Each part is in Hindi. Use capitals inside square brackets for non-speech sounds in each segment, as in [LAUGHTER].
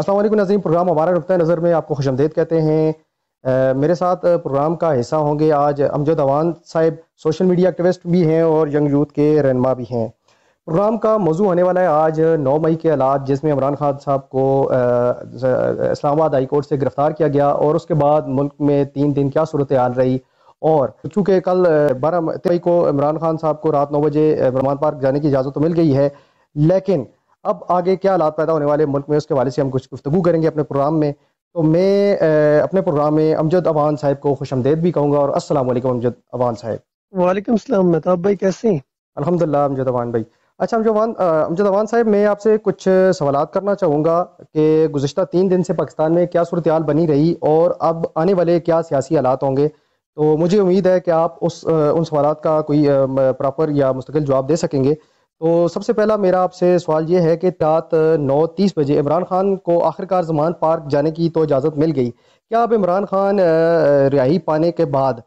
असलम नजीम प्रोग्राम हमारा रखता है नज़र में आपको खुशमदेद कहते हैं आ, मेरे साथ प्रोग्राम का हिस्सा होंगे आज Amjad Awan Sahib social media activist भी हैं और यंग यूथ के रहनमा भी हैं प्रोग्राम का मौजू होने वाला है आज 9 मई के हालात जिसमें इमरान खान साहब को इस्लामाबाद हाई कोर्ट से गिरफ्तार किया गया और उसके बाद मुल्क में तीन दिन क्या सूरत हाल रही और चूँकि कल बारह मई को इमरान खान साहब को रात नौ बजे रमान पार्क जाने की इजाज़त तो मिल गई है लेकिन अब आगे क्या हालात पैदा होने वाले मुल्क में उसके वाले से हम कुछ गुफ्तु करेंगे अपने प्रोग्राम में तो मैं अपने प्रोग्राम में अमजद अवान साहब को खुश आमदेद भी कहूँगा और असल अमजद अवान साहब वालेकुम सलाम महताब भाई कैसे हैं अलहमदिल्ला अमजद अवान भाई अच्छा अमजद अवान अमजद अवान साहब मैं आपसे कुछ सवाल करना चाहूँगा कि गुजशत तीन दिन से पाकिस्तान में क्या सूरत बनी रही और अब आने वाले क्या सियासी हालात होंगे तो मुझे उम्मीद है कि आप उस उन सवाल का कोई प्रॉपर या मुस्तकिल जवाब दे सकेंगे तो सबसे पहला मेरा आपसे सवाल ये है कि रात नौ तीस बजे इमरान खान को आखिरकार जमान पार्क जाने की तो इजाज़त मिल गई क्या अब इमरान खान रिहाई पाने के बाद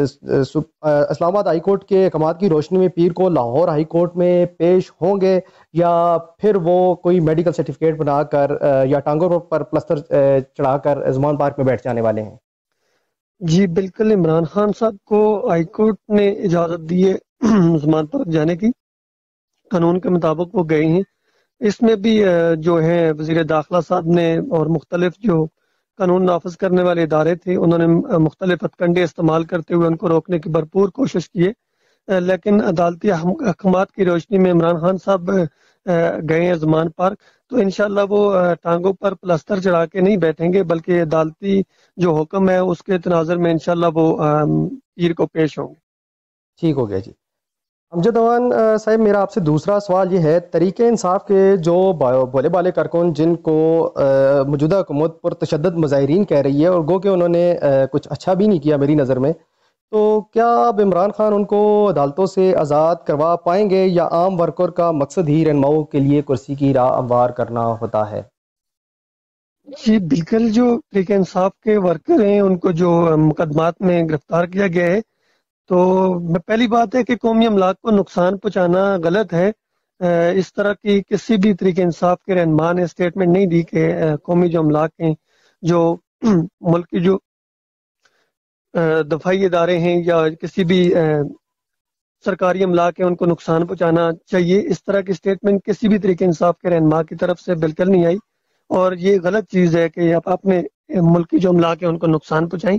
इस्लामाबाद हाई कोर्ट के अहकाम की रोशनी में पीर को लाहौर हाई कोर्ट में पेश होंगे या फिर वो कोई मेडिकल सर्टिफिकेट बनाकर या टांगों पर प्लस्तर चढ़ाकर जमान पार्क में बैठ जाने वाले हैं जी बिल्कुल इमरान खान साहब को हाई कोर्ट ने इजाज़त दी है [CLEARS THROAT] जमान पार्क जाने की कानून के मुताबिक वो गई हैं इसमें भी जो है वजीर दाखिला साहब ने और मुख्तलिफ जो कानून नाफज करने वाले इदारे थे उन्होंने मुख्तलिफ हथकंडे इस्तेमाल करते हुए उनको रोकने की भरपूर कोशिश किए लेकिन अदालती अहकाम की रोशनी में इमरान खान साहब गए हैं जमान पार्क तो इनशाला वो टांगों पर प्लस्तर चढ़ा के नहीं बैठेंगे बल्कि अदालती जो हुक्म है उसके तनाजर में इनशाला वो पीर को पेश होंगे ठीक हो गया जी अमजद अवान साहब मेरा आपसे दूसरा सवाल ये है तरीके इंसाफ के जो बोले बाले कारकुन जिनको मौजूदा हुकूमत पर तशद मज़ाहरीन कह रही है और गो के उन्होंने आ, कुछ अच्छा भी नहीं किया मेरी नज़र में तो क्या अब इमरान खान उनको अदालतों से आज़ाद करवा पाएंगे या आम वर्कर का मकसद ही रहनमाओं के लिए कुर्सी की राह हमवार करना होता है जी बिल्कुल जो तरीके इंसाफ के वर्कर हैं उनको जो मुकदमात में गिरफ्तार किया गया है तो पहली बात है कि कौमी अमलाक को नुकसान पहुँचाना गलत है इस तरह की किसी भी तरीके इंसाफ के रहनमा ने स्टेटमेंट नहीं दी कि कौमी जो अमलाक हैं जो [CLEARS THROAT] मुल्क की जो दफाई इदारे हैं या किसी भी सरकारी अमलाक है उनको नुकसान पहुँचाना चाहिए इस तरह की स्टेटमेंट किसी भी तरीके इंसाफ के रहनमा की तरफ से बिल्कुल नहीं आई और ये गलत चीज़ है कि आप अपने मुल्क की जो अमलाक है उनको नुकसान पहुँचाएं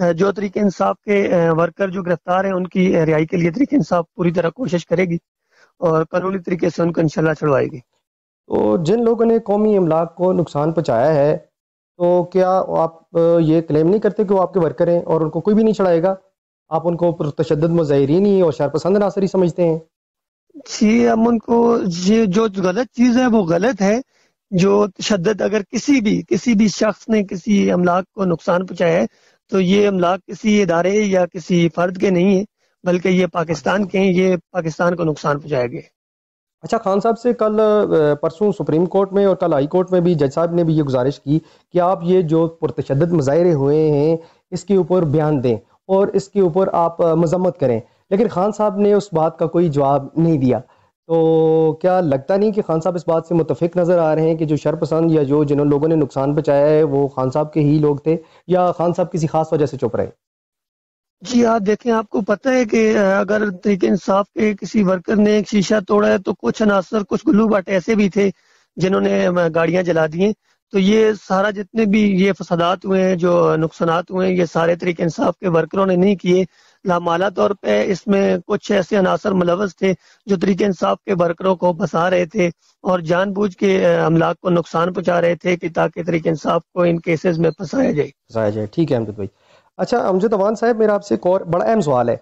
जो तरीके इंसाफ के वर्कर जो गिरफ्तार हैं उनकी रिहाई के लिए तरीके इंसाफ पूरी तरह कोशिश करेगी और कानूनी तरीके से उनको इनशाला छुड़वाएगी तो जिन लोगों ने कौमी अमलाक को नुकसान पहुँचाया है तो क्या आप ये क्लेम नहीं करते कि वो आपके वर्कर हैं और उनको कोई भी नहीं छुड़ाएगा आप उनको तशद मुजाहरीन ही और शरपसंद नासरी समझते हैं जी हम उनको ये जो गलत चीज़ है वो गलत है जो तशद अगर किसी भी किसी भी शख्स ने किसी अमलाक को नुकसान पहुँचाया है तो ये अमलाक किसी इदारे या किसी फर्द के नहीं है बल्कि ये पाकिस्तान के हैं ये पाकिस्तान को नुकसान पहुँचाएंगे अच्छा खान साहब से कल परसों सुप्रीम कोर्ट में और कल हाई कोर्ट में भी जज साहब ने भी ये गुजारिश की कि आप ये जो पुरतशद मुजाहरे हुए हैं इसके ऊपर बयान दें और इसके ऊपर आप मजम्मत करें लेकिन खान साहब ने उस बात का कोई जवाब नहीं दिया तो क्या लगता नहीं कि खान साहब इस बात से मुतफिक नज़र आ रहे हैं कि जो शरपसंद या जो जिन लोगों ने नुकसान बचाया है वो खान साहब के ही लोग थे या खान साहब किसी खास वजह से चुप रहे जी हाँ देखें आपको पता है कि अगर तरीके इंसाफ के किसी वर्कर ने एक शीशा तोड़ा है तो कुछ अनासर कुछ गुलूबाट ऐसे भी थे जिन्होंने गाड़ियां जला दी हैं तो ये सारा जितने भी ये फसादात हुए हैं जो नुकसान हुए हैं ये सारे तरीके इंसाफ के वर्करों ने नहीं किए लामाला तौर पे इसमें कुछ ऐसे अनासर मुलवस थे जो तरीके इंसाफ के वर्करों को फंसा रहे थे और जानबूझ के अमलाक को नुकसान पहुंचा रहे थे कि ताकि तरीके इंसाफ को इन केसेस में फंसाया जाए फंसाया जाए ठीक है अमजद भाई अच्छा अमजद अवान साहब मेरा आपसे एक और बड़ा अहम सवाल है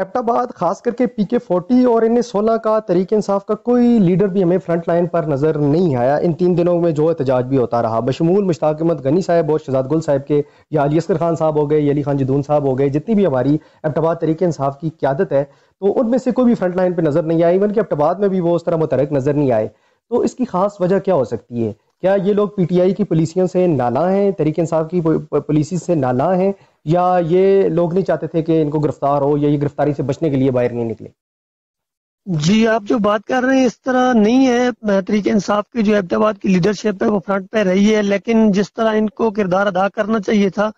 एबटाबाद खास करके पी के फोर्टी और एन ए सोलह का तरीक इंसाफ का कोई लीडर भी हमें फ्रंट लाइन पर नज़र नहीं आया इन तीन दिनों में जो एहतजाज भी होता रहा बशमूल मुश्ताक अहमद गनी साहब और शहजाद गुल साहब के या अली असगर खान साहब हो गए अली खान जदून साहब हो गए जितनी भी हमारी एबटाबाद तरीक इंसाफ की क्यादत है तो उनमें से कोई भी फ्रंट लाइन पर नज़र नहीं आया इवन कि एबटाबाद में भी वो उस तरह मुतरक नज़र नहीं आए तो इसकी खास वजह क्या हो सकती है क्या ये लोग पी टी आई की पुलिसियों से नाला हैं तरीक इंसाफ की पुलिस से नाला हैं या ये लोग नहीं चाहते थे कि इनको गिरफ्तार हो या ये गिरफ्तारी से बचने के लिए बाहर नहीं निकले जी आप जो बात कर रहे हैं इस तरह नहीं है तरीके इंसाफ की जो अहमदाबाद की लीडरशिप है वो फ्रंट पे रही है लेकिन जिस तरह इनको किरदार अदा करना चाहिए था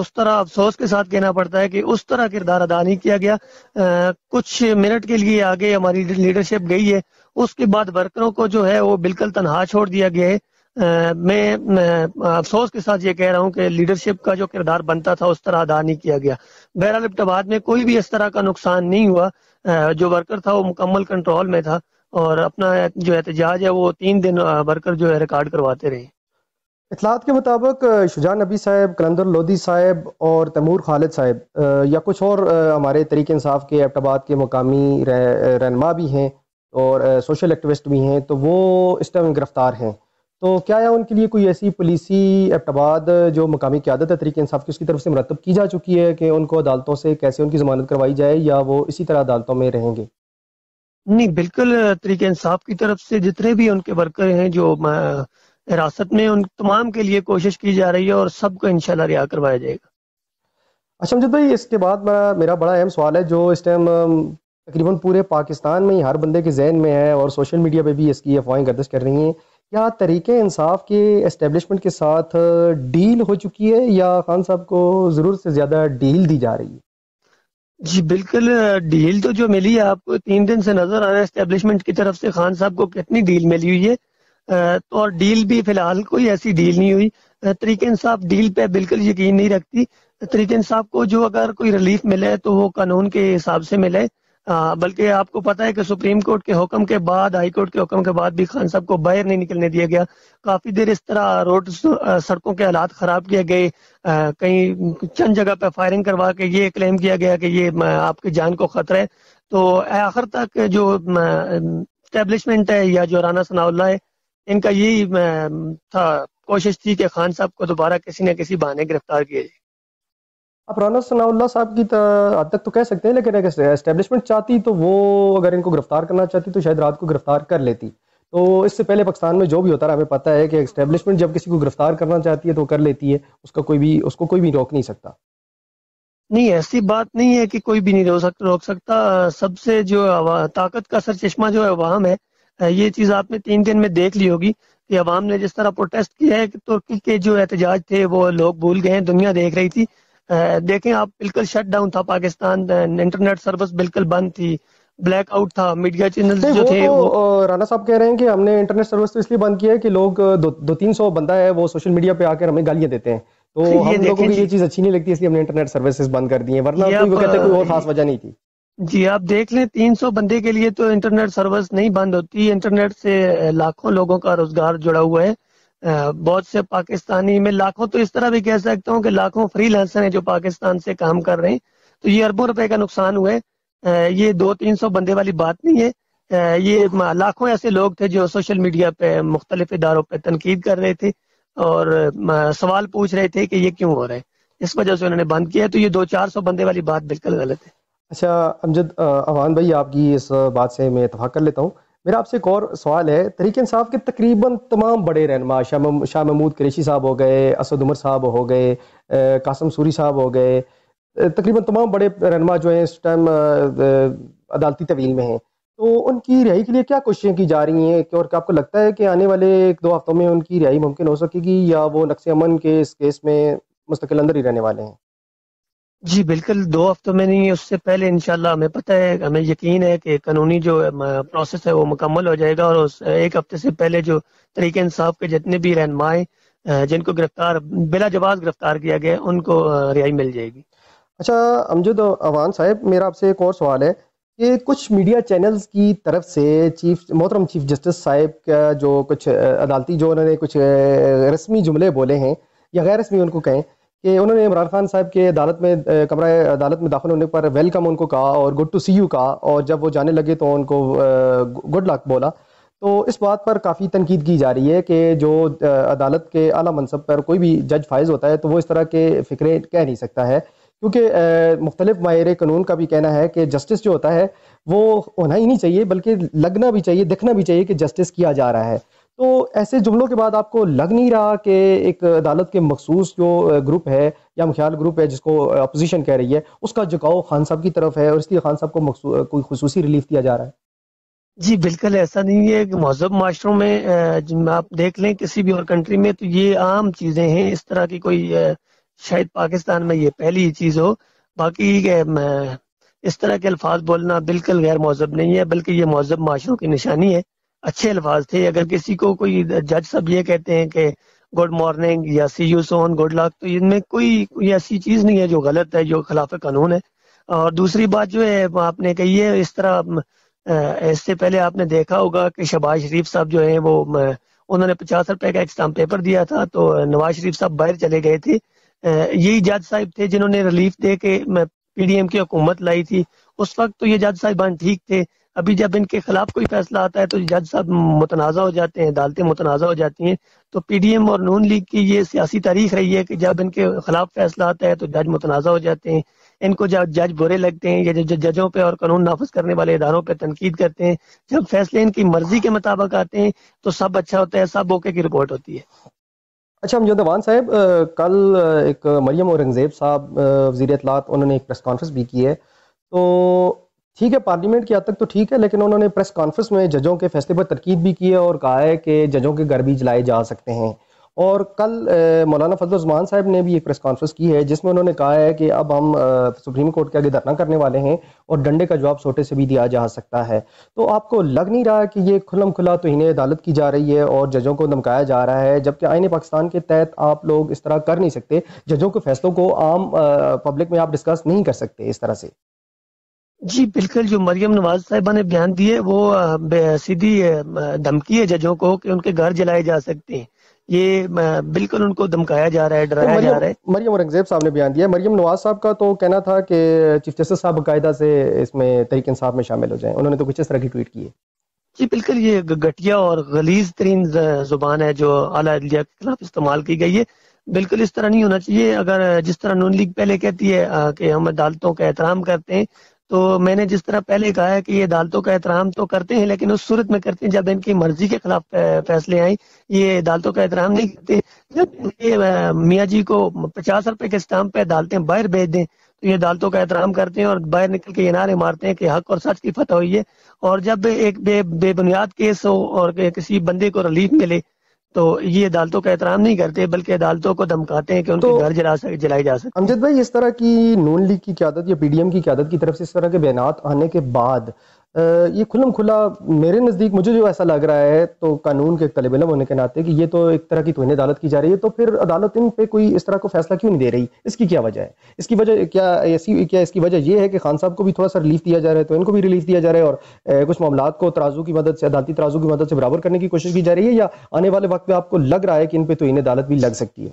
उस तरह अफसोस के साथ कहना पड़ता है कि उस तरह किरदार अदा नहीं किया गया कुछ मिनट के लिए आगे हमारी लीडरशिप गई है उसके बाद वर्करों को जो है वो बिल्कुल तनहा छोड़ दिया गया है मैं, मैं अफसोस के साथ ये कह रहा हूँ कि लीडरशिप का जो किरदार बनता था उस तरह अदा नहीं किया गया बहरहाल इब्तबाद में कोई भी इस तरह का नुकसान नहीं हुआ जो वर्कर था वो मुकम्मल कंट्रोल में था और अपना जो एहतजाज है वो तीन दिन वर्कर जो है रिकॉर्ड करवाते रहे इतलात के मुताबिक शुजा नबी साहब कलंदर लोधी साहब और तैमूर खालिद साहब या कुछ और हमारे तरीके इंसाफ के एबटाबाद के मकामी रहनमा भी हैं और सोशल एक्टिविस्ट भी हैं तो वो इस टाइम गिरफ्तार हैं तो क्या या उनके लिए कोई ऐसी पॉलिसी एबाद जो मकामी क्यादत है तरीके इंसाफ की उसकी तरफ से मरतब की जा चुकी है कि उनको अदालतों से कैसे उनकी जमानत करवाई जाए या वो इसी तरह अदालतों में रहेंगे नहीं बिल्कुल तरीके इंसाफ की तरफ से जितने भी उनके वर्कर हैं जो हिरासत में उन तमाम के लिए कोशिश की जा रही है और सबको इनशाला रिहा करवाया जाएगा अच्छा अमजद भाई इसके बाद मेरा मेरा बड़ा अहम सवाल है जो इस टाइम तकरीबन पूरे पाकिस्तान में ही हर बंदे के जहन में है और सोशल मीडिया पे भी इसकी अफवाहें गर्दश कर रही हैं क्या तरीके इंसाफ के एस्टेब्लिशमेंट के साथ डील uh, हो चुकी है या खान साहब को ज़रूरत से ज़्यादा डील दी जा रही है जी बिल्कुल डील uh, तो जो मिली है आपको तीन दिन से नजर आ रहा है इस्टेब्लिशमेंट की तरफ से खान साहब को कितनी डील मिली हुई है uh, तो और डील भी फिलहाल कोई ऐसी डील नहीं हुई तरीके इंसाफ डील पे बिल्कुल यकीन नहीं रखती तरीके इंसाफ को जो अगर कोई रिलीफ मिले तो वो कानून के हिसाब से मिले बल्कि आपको पता है कि सुप्रीम कोर्ट के हुक्म के बाद हाई कोर्ट के हुक्म के बाद भी खान साहब को बाहर नहीं निकलने दिया गया काफी देर इस तरह रोड सड़कों के हालात खराब किए गए कहीं चंद जगह पर फायरिंग करवा के ये क्लेम किया गया कि ये आपकी जान को खतरा है तो आखिर तक जो स्टेब्लिशमेंट है या जो राना सनाउल्ला है इनका यही था कोशिश थी कि खान साहब को दोबारा किसी न किसी बहाने गिरफ्तार किया जाए आप राना सनाउल्ला साहब की हद तक तो कह सकते हैं लेकिन अगर एस्टेब्लिशमेंट चाहती तो वो अगर इनको गिरफ्तार करना चाहती तो शायद रात को गिरफ्तार कर लेती तो इससे पहले पाकिस्तान में जो भी होता रहा हमें पता है कि एस्टेब्लिशमेंट जब किसी को गिरफ्तार करना चाहती है तो कर लेती है उसका कोई भी उसको कोई भी रोक नहीं सकता नहीं ऐसी बात नहीं है कि कोई भी नहीं रोक सकता रोक सकता सबसे जो ताकत का सर चश्मा जो है अवाम है ये चीज़ आपने तीन दिन में देख ली होगी कि अवाम ने जिस तरह प्रोटेस्ट किया है कि तुर्की के जो एहतजाज थे वो लोग भूल गए हैं दुनिया देख रही थी देखें आप बिल्कुल शट डाउन था पाकिस्तान इंटरनेट सर्विस बिल्कुल बंद थी ब्लैक आउट था मीडिया चैनल जो थे तो, वो... राणा साहब कह रहे हैं कि हमने इंटरनेट सर्विस तो इसलिए बंद किया है कि लोग दो, तीन सौ बंदा है वो सोशल मीडिया पे आकर हमें गालियां देते हैं तो [LAUGHS] हम लोगों को ये चीज अच्छी नहीं लगती इसलिए हमने इंटरनेट सर्विसेज बंद कर दी है वरना कोई कहते कोई और खास वजह नहीं थी जी आप देख लें तीन सौ बंदे के लिए तो इंटरनेट सर्विस नहीं बंद होती इंटरनेट से लाखों लोगों का रोजगार जुड़ा हुआ है बहुत से पाकिस्तानी में लाखों तो इस तरह भी कह सकता हूँ कि लाखों फ्री हैं जो पाकिस्तान से काम कर रहे हैं तो ये अरबों रुपए का नुकसान हुआ है ये दो तीन सौ बंदे वाली बात नहीं है ये लाखों ऐसे लोग थे जो सोशल मीडिया पे मुख्तलिफ इदारों पर तनकीद कर रहे थे और सवाल पूछ रहे थे कि ये क्यों हो रहा है इस वजह से उन्होंने बंद किया तो ये दो चार सौ बंदे वाली बात बिल्कुल गलत है अच्छा अमजद अवान भाई आपकी इस बात से मैं इतफाक कर लेता हूँ मेरा आपसे एक और सवाल है तहरीक साहब के तकरीबन तमाम बड़े रहनमा शाह शाह महमूद करेशी साहब हो गए असद उमर साहब हो गए कासम सूरी साहब हो गए तकरीबन तमाम बड़े रहनमा जो हैं इस टाइम अदालती तवील में हैं तो उनकी रिहाई के लिए क्या कोशिशें की जा रही हैं और क्या आपको लगता है कि आने वाले एक दो हफ्तों में उनकी रिहाई मुमकिन हो सकेगी या वो नक्श अमन के इस केस में मुस्तकिल अंदर ही रहने वाले हैं जी बिल्कुल दो हफ्तों में नहीं उससे पहले इनशाला हमें पता है हमें यकीन है कि कानूनी जो प्रोसेस है वो मुकम्मल हो जाएगा और उस एक हफ्ते से पहले जो तरीके इंसाफ के जितने भी रहनमाए जिनको गिरफ्तार बिला जवाब गिरफ्तार किया गया उनको रिहाई मिल जाएगी अच्छा अमजद अवान साहब मेरा आपसे एक और सवाल है कि कुछ मीडिया चैनल्स की तरफ से चीफ मोहतरम चीफ जस्टिस साहब का जो कुछ अदालती जो उन्होंने कुछ रस्मी जुमले बोले हैं या गैर रस्मी उनको कहें कि उन्होंने इमरान खान साहब के अदालत में कमरा अदालत में दाखिल होने पर वेलकम उनको कहा और गुड टू सी यू कहा और जब वो जाने लगे तो उनको गुड लक बोला तो इस बात पर काफ़ी तनकीद की जा रही है कि जो अदालत के अला मनसब पर कोई भी जज फायज होता है तो वो इस तरह के फ़िक्रे कह नहीं सकता है क्योंकि मुख्तलिफ माहर कानून का भी कहना है कि जस्टिस जो होता है वो होना ही नहीं चाहिए बल्कि लगना भी चाहिए दिखना भी चाहिए कि जस्टिस किया जा रहा है तो ऐसे जुमलों के बाद आपको लग नहीं रहा कि एक अदालत के मखसूस जो ग्रुप है या ख्याल ग्रुप है जिसको अपोजिशन कह रही है उसका झुकाव खान साहब की तरफ है और इसलिए खान साहब को कोई खसूस रिलीफ दिया जा रहा है जी बिल्कुल ऐसा नहीं है कि महजब माशरों में आप देख लें किसी भी और कंट्री में तो ये आम चीज़ें हैं इस तरह की कोई शायद पाकिस्तान में ये पहली चीज़ हो बाकी इस तरह के अल्फाज बोलना बिल्कुल गैर महजब नहीं है बल्कि ये महजब माशरों की निशानी है अच्छे अल्फाज थे अगर किसी को कोई जज सब ये कहते हैं कि गुड मॉर्निंग या see you soon good luck तो इनमें कोई, कोई ऐसी चीज़ नहीं है जो गलत है जो खिलाफ कानून है और दूसरी बात जो है आपने कही है इस तरह इससे पहले आपने देखा होगा कि शबाज शरीफ साहब जो है वो उन्होंने पचास रुपए का एग्जाम पेपर दिया था तो नवाज शरीफ साहब बाहर चले गए थे यही जज साहब थे जिन्होंने रिलीफ दे के पीडीएम की हुकूमत लाई थी उस वक्त तो ये जज साहिबान ठीक थे अभी जब इनके खिलाफ कोई फैसला आता है तो जज साहब मुतनाज़ा हो जाते हैं अदालतें मुतनाज़ा हो जाती हैं तो पीडीएम और नून लीग की ये सियासी तारीख रही है कि जब इनके खिलाफ फैसला आता है तो जज मुतनाज़ा हो जाते हैं इनको जब जज बुरे लगते हैं या जजों पे और कानून नाफज करने वाले इदारों पे तनकीद करते हैं जब फैसले इनकी मर्जी के मुताबिक आते हैं तो सब अच्छा होता है सब ओके की रिपोर्ट होती है अच्छा हमजोद अवान साहब कल एक मरियम औरंगज़ेब साहब वजीर अतलात उन्होंने एक प्रेस कॉन्फ्रेंस भी की है तो ठीक है पार्लियामेंट की हद तक तो ठीक है लेकिन उन्होंने प्रेस कॉन्फ्रेंस में जजों के फैसले पर तरकीद भी की है और कहा है कि जजों के घर भी जलाए जा सकते हैं और कल मौलाना फजलरजमान साहब ने भी एक प्रेस कॉन्फ्रेंस की है जिसमें उन्होंने कहा है कि अब हम सुप्रीम कोर्ट के आगे धरना करने वाले हैं और डंडे का जवाब छोटे से भी दिया जा सकता है तो आपको लग नहीं रहा कि ये खुलम खुला तो इन्हें अदालत की जा रही है और जजों को धमकाया जा रहा है जबकि आइन पाकिस्तान के तहत आप लोग इस तरह कर नहीं सकते जजों के फैसलों को आम पब्लिक में आप डिस्कस नहीं कर सकते इस तरह से जी बिल्कुल जो मरियम नवाज साहिबा ने बयान दिए वो सीधी धमकी है जजों को कि उनके घर जलाए जा सकते हैं ये बिल्कुल उनको धमकाया जा रहा है तो डराया तो जा रहा है मरियम औरंगजेब साहब ने बयान दिया है मरियम नवाज साहब का तो कहना था कि चीफ जस्टिस साहब बाकायदा से इसमें तहरीक इंसाफ में शामिल हो जाए उन्होंने तो कुछ इस तरह की ट्वीट की है जी बिल्कुल ये घटिया और गलीज तरीन जुबान है जो अला के खिलाफ इस्तेमाल की गई है बिल्कुल इस तरह नहीं होना चाहिए अगर जिस तरह नून लीग पहले कहती है कि हम अदालतों का एहतराम करते हैं तो मैंने जिस तरह पहले कहा है कि ये अदालतों का एहतराम तो करते हैं लेकिन उस सूरत में करते हैं जब इनकी मर्जी के खिलाफ फैसले आए ये अदालतों का एहतराम नहीं करते जब ये मियाँ जी को पचास रुपए के स्टाम्प पे अदालतें बाहर भेज दें तो ये अदालतों का एहतराम करते हैं और बाहर निकल के ये नारे मारते हैं कि हक और सच की फतह हुई है और जब एक बे, बेबुनियाद केस हो और किसी बंदे को रिलीफ मिले तो ये अदालतों का एहतराम नहीं करते बल्कि अदालतों को धमकाते हैं कि उनके तो घर तो, जला सके जलाई जा सके अमजद भाई इस तरह की नून लीग की क्यादत या पीडीएम की क्यादत की तरफ से इस तरह के बयान आने के बाद ये खुलम खुला मेरे नज़दीक मुझे जो ऐसा लग रहा है तो कानून के तलब इलम होने के नाते कि ये तो एक तरह की तोहनी अदालत की जा रही है तो फिर अदालत इन पे कोई इस तरह को फैसला क्यों नहीं दे रही इसकी क्या वजह है इसकी वजह क्या ऐसी क्या इसकी वजह यह है कि खान साहब को भी थोड़ा सा रिलीफ दिया जा रहा है तो इनको भी रिलीफ दिया जा रहा है और कुछ मामला को तराजू की मदद से अदालती तराजू की मदद से बराबर करने की कोशिश की जा रही है या आने वाले वक्त में आपको लग रहा है कि इन पर तोहनी अदालत भी लग सकती है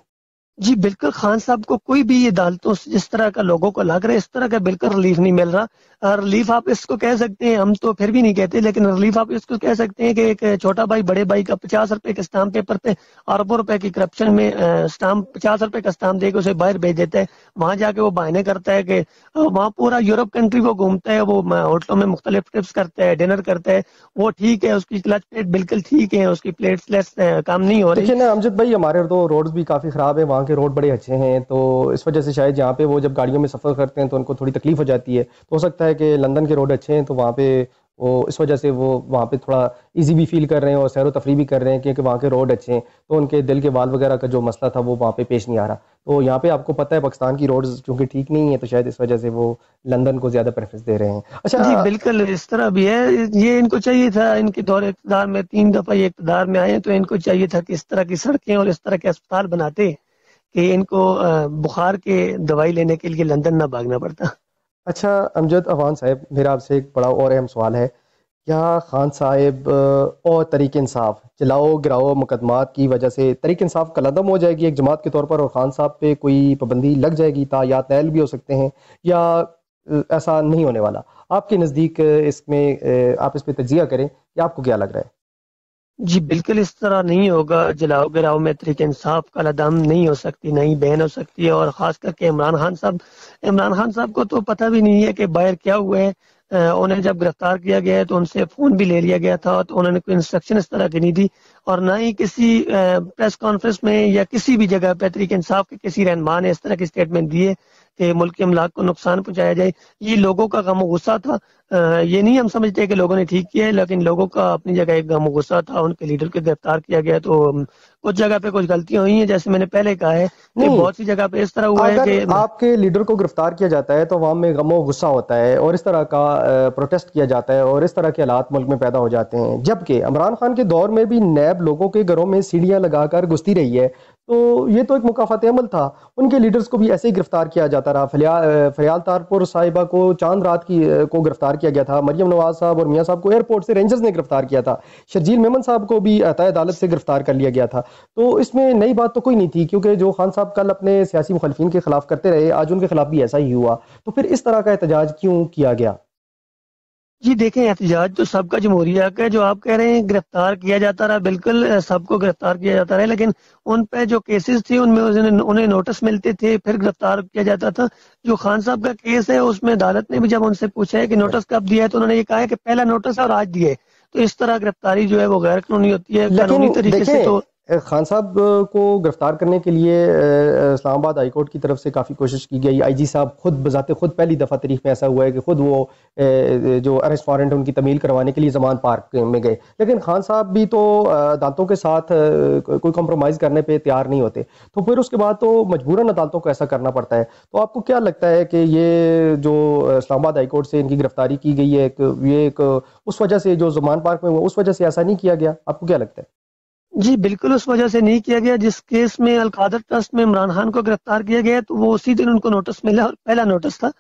जी बिल्कुल खान साहब को कोई भी ये अदालतों से जिस तरह का लोगों को लग रहा है इस तरह का बिल्कुल रिलीफ नहीं मिल रहा रिलीफ आप इसको कह सकते हैं हम तो फिर भी नहीं कहते लेकिन रिलीफ आप इसको कह सकते हैं कि एक छोटा भाई बड़े भाई का पचास रुपए के स्टाम्प पेपर पे अरबों रुपए की करप्शन में स्टाम्प पचास रुपए का स्टाम्प देकर उसे बाहर भेज देता है वहां जाके वो बहाने करता है कि वहाँ पूरा यूरोप कंट्री को घूमता है वो होटलों में मुख्तलिफ ट्रिप्स करता है डिनर करता है वो ठीक है उसकी क्लच प्लेट बिल्कुल ठीक है उसकी प्लेट्स काम नहीं हो रही है अमजद भाई हमारे तो रोड भी काफी खराब है वहाँ के रोड बड़े अच्छे हैं तो इस वजह से शायद यहाँ पे वो जब गाड़ियों में सफ़र करते हैं तो उनको थोड़ी तकलीफ़ हो जाती है तो हो सकता है कि लंदन के रोड अच्छे हैं तो वहाँ पे वो इस वजह से वो वहाँ पे थोड़ा इजी भी फील कर रहे हैं और सैर तफरी भी कर रहे हैं क्योंकि वहाँ के रोड अच्छे हैं तो उनके दिल के बाल वगैरह का जो मसला था वो वहाँ पे पेश नहीं आ रहा तो यहाँ पे आपको पता है पाकिस्तान की रोड चूँकि ठीक नहीं है तो शायद इस वजह से वो लंदन को ज़्यादा प्रेफरेंस दे रहे हैं अच्छा जी बिल्कुल इस तरह भी है ये इनको चाहिए था इनके दौर इकतदार में तीन दफ़ा ये इकतदार में आए तो इनको चाहिए था कि इस तरह की सड़कें और इस तरह के अस्पताल बनाते हैं कि इनको बुखार के दवाई लेने के लिए लंदन ना भागना पड़ता अच्छा अमजद अवान साहब मेरा आपसे एक बड़ा और अहम सवाल है क्या खान साहब और तरीक इंसाफ चलाओ गिराओ मुकदमात की वजह से तरीक इंसाफ कलदम हो जाएगी एक जमात के तौर पर और खान साहब पे कोई पाबंदी लग जाएगी या तैल भी हो सकते हैं या ऐसा नहीं होने वाला आपके नज़दीक इसमें आप इस पर तजिया करें कि आपको क्या लग रहा है जी बिल्कुल इस तरह नहीं होगा जलाओ गिराओ में तरीके इंसाफ का लदम नहीं हो सकती नहीं बहन हो सकती है और ख़ास करके इमरान खान साहब इमरान खान साहब को तो पता भी नहीं है कि बाहर क्या हुआ है उन्हें जब गिरफ्तार किया गया है तो उनसे फ़ोन भी ले लिया गया था तो उन्होंने कोई इंस्ट्रक्शन इस तरह की नहीं दी और ना ही किसी प्रेस कॉन्फ्रेंस में या किसी भी जगह पे तरीके इंसाफ के किसी रहनमान ने इस तरह के स्टेटमेंट दिए कि मुल्क के अमलाक को नुकसान पहुंचाया जाए ये लोगों का गम गुस्सा था आ, ये नहीं हम समझते कि लोगों ने ठीक किया है लेकिन लोगों का अपनी जगह एक गम गुस्सा था उनके लीडर को गिरफ्तार किया गया तो कुछ जगह पे कुछ गलतियां हुई हैं जैसे मैंने पहले कहा है कि बहुत सी जगह पे इस तरह हुआ है कि आपके लीडर को गिरफ्तार किया जाता है तो वहां में गमो गुस्सा होता है और इस तरह का प्रोटेस्ट किया जाता है और इस तरह के हालात मुल्क में पैदा हो जाते हैं जबकि इमरान खान के दौर में भी नैब लोगों के घरों में सीढ़ियां लगाकर घुसती रही है तो ये तो एक मुकाफात अमल था उनके लीडर्स को भी ऐसे ही गिरफ्तार किया जाता रहा फलिया फरियाल तारपुर साहिबा को चांद रात की को गिरफ्तार किया गया था मरियम नवाज साहब और मियाँ साहब को एयरपोर्ट से रेंजर्स ने गिरफ्तार किया था शर्जील मेमन साहब को भी अतः अदालत से गिरफ्तार कर लिया गया था तो इसमें नई बात तो कोई नहीं थी क्योंकि जो खान साहब कल अपने सियासी मुखलफिन के खिलाफ करते रहे आज उनके खिलाफ भी ऐसा ही हुआ तो फिर इस तरह का एहतजाज क्यों किया गया जी देखें एहतजाज तो सबका जमहूरिया का जो आप कह रहे हैं गिरफ्तार किया जाता रहा बिल्कुल सबको गिरफ्तार किया जाता रहा लेकिन उन पे जो केसेस थे उनमें उन्हें उन्हें नोटिस मिलते थे फिर गिरफ्तार किया जाता था जो खान साहब का केस है उसमें अदालत ने भी जब उनसे पूछा है कि नोटिस कब दिया है तो उन्होंने ये कहा है कि पहला नोटिस और आज दिए तो इस तरह गिरफ्तारी जो है वो गैर कानूनी होती है कानूनी तरीके से तो खान साहब को गिरफ्तार करने के लिए इस्लामाबाद हाईकोर्ट की तरफ से काफ़ी कोशिश की गई आईजी साहब खुद बजाते खुद पहली दफ़ा तारीख में ऐसा हुआ है कि खुद वो जो अरेस्ट वारंट उनकी तमील करवाने के लिए जमान पार्क में गए लेकिन खान साहब भी तो अदालतों के साथ कोई कॉम्प्रोमाइज़ करने पर तैयार नहीं होते तो फिर उसके बाद तो मजबूरन अदालतों को ऐसा करना पड़ता है तो आपको क्या लगता है कि ये जो इस्लामाबाद हाईकोर्ट से इनकी गिरफ्तारी की गई है ये एक उस वजह से जो जमान पार्क में हुआ उस वजह से ऐसा नहीं किया गया आपको क्या लगता है जी बिल्कुल उस वजह से नहीं किया गया जिस केस में अलकादर ट्रस्ट में इमरान खान को गिरफ्तार किया गया तो वो उसी दिन उनको नोटिस मिला और पहला नोटिस था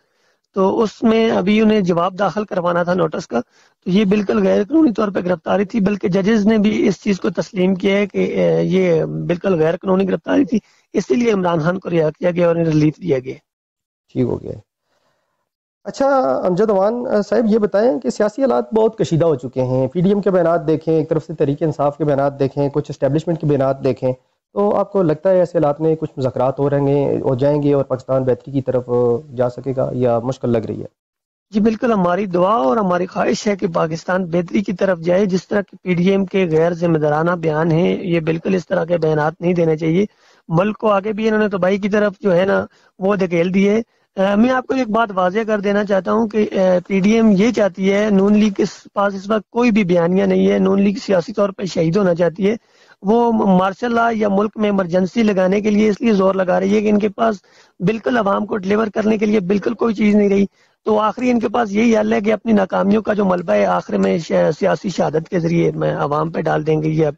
तो उसमें अभी उन्हें जवाब दाखिल करवाना था नोटिस का तो ये बिल्कुल गैर कानूनी तौर पर गिरफ्तारी थी बल्कि जजेस ने भी इस चीज़ को तस्लीम किया है कि ये बिल्कुल गैर कानूनी गिरफ्तारी थी इसीलिए इमरान खान को रिहा किया गया और इन्हें रिलीफ दिया गया ठीक हो गया अच्छा अमजद अवान साहब ये बताएं कि सियासी हालात बहुत कशीदा हो चुके हैं पी डी एम के बयान देखें एक तरफ से तरीके इंसाफ के बयान देखें कुछ इस्टेबलिशमेंट के बयान देखें तो आपको लगता है ऐसे हालात में कुछ मुजाकर हो रहेंगे हो जाएंगे और पाकिस्तान बेहतरी की तरफ जा सकेगा या मुश्किल लग रही है जी बिल्कुल हमारी दुआ और हमारी ख्वाहिश है कि पाकिस्तान बेहतरी की तरफ जाए जिस तरह के एम के गैर जिम्मेदाराना बयान है ये बिल्कुल इस तरह के बयान नहीं देने चाहिए मुल्क को आगे भी इन्होंने तबाही की तरफ जो है ना वो धकेल दिए मैं आपको एक बात वाजह कर देना चाहता हूँ कि पीडीएम ये चाहती है नून लीग के पास इस वक्त कोई भी बयानिया नहीं है नून लीग सियासी तौर पर शहीद होना चाहती है वो मार्शल ला या मुल्क में इमरजेंसी लगाने के लिए इसलिए जोर लगा रही है कि इनके पास बिल्कुल आवाम को डिलीवर करने के लिए बिल्कुल कोई चीज़ नहीं रही तो आखिरी इनके पास यही हल है कि अपनी नाकामियों का जो मलबा है आखिर में सियासी शहादत के जरिए आवाम पे डाल देंगे ये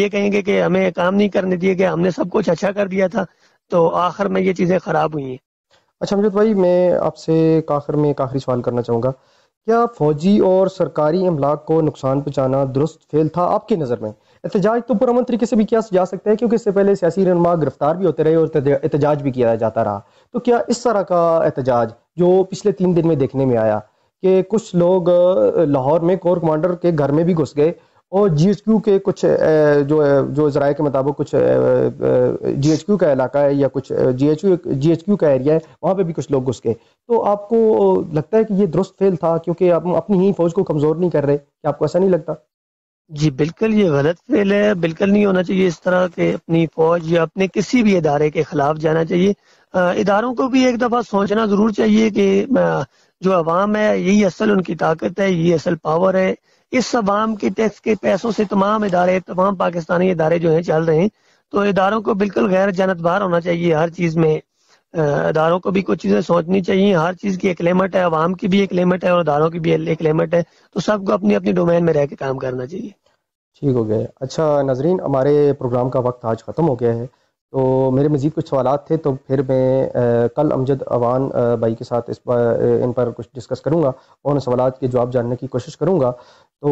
ये कहेंगे कि हमें काम नहीं करने दिए गए हमने सब कुछ अच्छा कर दिया था तो आखिर में ये चीज़ें खराब हुई हैं अच्छा अमजद भाई मैं आपसे आखिर में एक आखिरी सवाल करना चाहूँगा क्या फौजी और सरकारी अमलाक को नुकसान पहुँचाना दुरुस्त फेल था आपकी नज़र में एहतजाज तो पुरमन तरीके से भी किया जा सकता है क्योंकि इससे पहले सियासी रहनमा गिरफ्तार भी होते रहे और एहतजाज भी किया जाता रहा तो क्या इस तरह का एहतजाज जो पिछले तीन दिन में देखने में आया कि कुछ लोग लाहौर में कोर कमांडर के घर में भी घुस गए और जी के कुछ जो जो इसराइल के मुताबिक कुछ जी एच क्यू का इलाका है या कुछ G H Q G H Q का एरिया है वहाँ पे भी कुछ लोग घुस गए तो आपको लगता है कि ये दुरुस्त फेल था क्योंकि आप अपनी ही फौज को कमज़ोर नहीं कर रहे क्या आपको ऐसा नहीं लगता जी बिल्कुल ये गलत फेल है बिल्कुल नहीं होना चाहिए इस तरह के अपनी फौज या अपने किसी भी इदारे के खिलाफ जाना चाहिए इदारों को भी एक दफ़ा सोचना ज़रूर चाहिए कि जो अवाम है यही असल उनकी ताकत है यही असल पावर है इस अवाम के टैक्स के पैसों से तमाम इदारे तमाम पाकिस्तानी इदारे जो हैं चल रहे हैं तो इदारों को बिल्कुल गैर जानतबार होना चाहिए हर चीज़ में इदारों को भी कुछ चीज़ें सोचनी चाहिए हर चीज़ की एक लिमिट है आवाम की भी एक लिमिट है और इधारों की भी एक लिमिट है तो सबको अपनी अपनी डोमेन में रह के काम करना चाहिए ठीक हो गया अच्छा नाजरीन हमारे प्रोग्राम का वक्त आज ख़त्म हो गया है तो मेरे मज़ीद कुछ सवाल थे तो फिर मैं आ, कल अमजद अवान आ, भाई के साथ इस पर इन पर कुछ डिस्कस करूंगा और उन सवाल के जवाब जानने की कोशिश करूँगा तो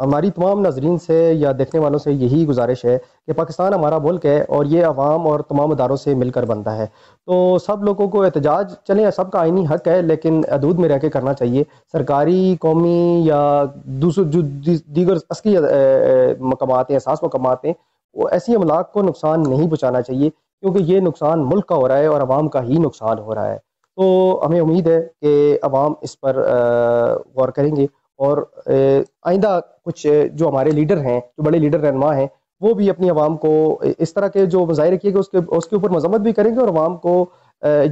हमारी तमाम नाजरीन से या देखने वालों से यही गुजारिश है कि पाकिस्तान हमारा मुल्क है और ये आवाम और तमाम अदारों से मिलकर बनता है तो सब लोगों को एहतजाज चलें सब का आइनी हक है लेकिन अदूद में रह के करना चाहिए सरकारी कौमी या दूसरे जो दीगर असली मकाम हैं सास मकाम हैं वो ऐसी अमलाक को नुकसान नहीं पहुँचाना चाहिए क्योंकि ये नुकसान मुल्क का हो रहा है और आवाम का ही नुकसान हो रहा है तो हमें उम्मीद है कि आवाम इस पर गौर करेंगे और आइंदा कुछ जो हमारे लीडर हैं जो बड़े लीडर रहनमा हैं वो भी अपनी आवाम को इस तरह के जो मुजाहरे किए गए उसके उसके ऊपर मजम्मत भी करेंगे और आवाम को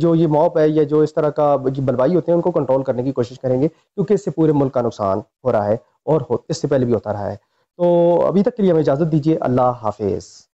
जो ये मॉप है या जो इस तरह का बलवाई होते हैं उनको कंट्रोल करने की कोशिश करेंगे क्योंकि इससे पूरे मुल्क का नुकसान हो रहा है और इससे पहले भी होता रहा है तो अभी तक के लिए हमें इजाज़त दीजिए अल्लाह हाफिज़